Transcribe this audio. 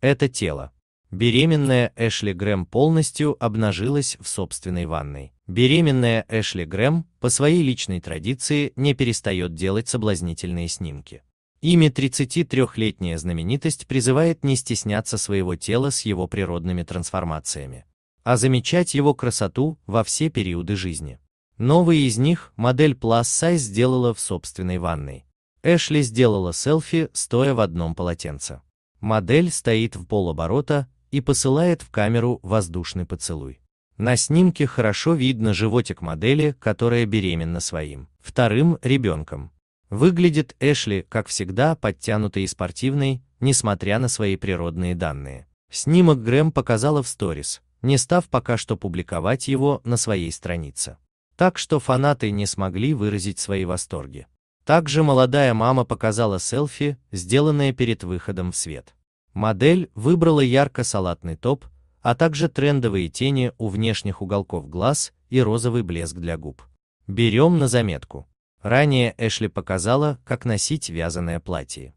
это тело. Беременная Эшли Грэм полностью обнажилась в собственной ванной. Беременная Эшли Грэм по своей личной традиции не перестает делать соблазнительные снимки. Ими 33-летняя знаменитость призывает не стесняться своего тела с его природными трансформациями, а замечать его красоту во все периоды жизни. Новые из них модель Plus Size сделала в собственной ванной. Эшли сделала селфи, стоя в одном полотенце. Модель стоит в полоборота и посылает в камеру воздушный поцелуй. На снимке хорошо видно животик модели, которая беременна своим вторым ребенком. Выглядит Эшли, как всегда, подтянутой и спортивной, несмотря на свои природные данные. Снимок Грэм показала в сторис, не став пока что публиковать его на своей странице. Так что фанаты не смогли выразить свои восторги. Также молодая мама показала селфи, сделанное перед выходом в свет. Модель выбрала ярко-салатный топ, а также трендовые тени у внешних уголков глаз и розовый блеск для губ. Берем на заметку. Ранее Эшли показала, как носить вязаное платье.